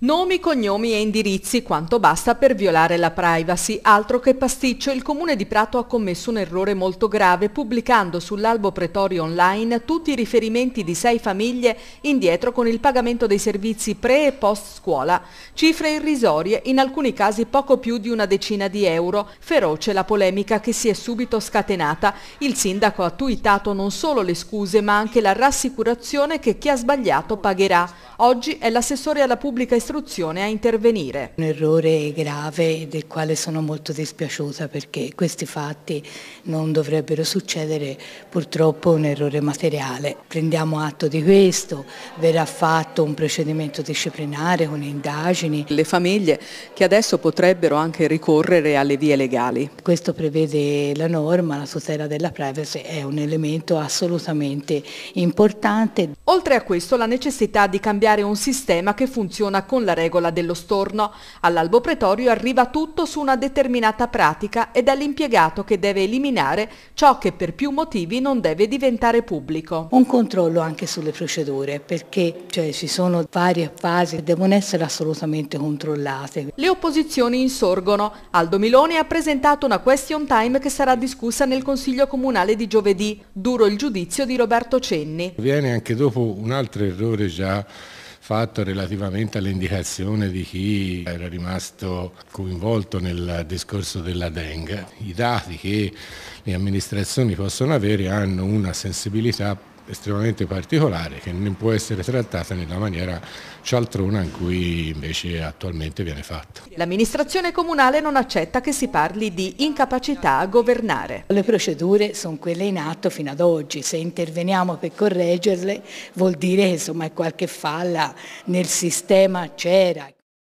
Nomi, cognomi e indirizzi quanto basta per violare la privacy. Altro che pasticcio, il comune di Prato ha commesso un errore molto grave pubblicando sull'albo pretorio online tutti i riferimenti di sei famiglie indietro con il pagamento dei servizi pre e post scuola. Cifre irrisorie, in alcuni casi poco più di una decina di euro. Feroce la polemica che si è subito scatenata. Il sindaco ha tuitato non solo le scuse ma anche la rassicurazione che chi ha sbagliato pagherà. Oggi è l'assessore alla pubblica istruzione istruzione a intervenire. Un errore grave del quale sono molto dispiaciuta perché questi fatti non dovrebbero succedere, purtroppo un errore materiale. Prendiamo atto di questo, verrà fatto un procedimento disciplinare con indagini. Le famiglie che adesso potrebbero anche ricorrere alle vie legali. Questo prevede la norma, la tutela della privacy è un elemento assolutamente importante. Oltre a questo la necessità di cambiare un sistema che funziona con con la regola dello storno. All'albo pretorio arriva tutto su una determinata pratica ed è l'impiegato che deve eliminare ciò che per più motivi non deve diventare pubblico. Un controllo anche sulle procedure perché cioè, ci sono varie fasi che devono essere assolutamente controllate. Le opposizioni insorgono. Aldo Milone ha presentato una question time che sarà discussa nel Consiglio Comunale di giovedì. Duro il giudizio di Roberto Cenni. Viene anche dopo un altro errore già fatto relativamente all'indicazione di chi era rimasto coinvolto nel discorso della dengue. I dati che le amministrazioni possono avere hanno una sensibilità estremamente particolare che non può essere trattata nella maniera cialtrona in cui invece attualmente viene fatta. L'amministrazione comunale non accetta che si parli di incapacità a governare. Le procedure sono quelle in atto fino ad oggi, se interveniamo per correggerle vuol dire che insomma qualche falla nel sistema c'era.